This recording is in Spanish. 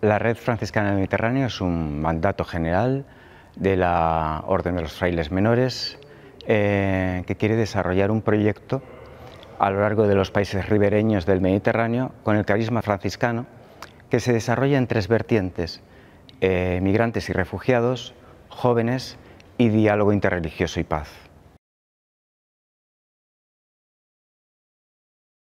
La Red Franciscana del Mediterráneo es un mandato general de la Orden de los Frailes Menores eh, que quiere desarrollar un proyecto a lo largo de los países ribereños del Mediterráneo con el carisma franciscano que se desarrolla en tres vertientes, eh, migrantes y refugiados, jóvenes y diálogo interreligioso y paz.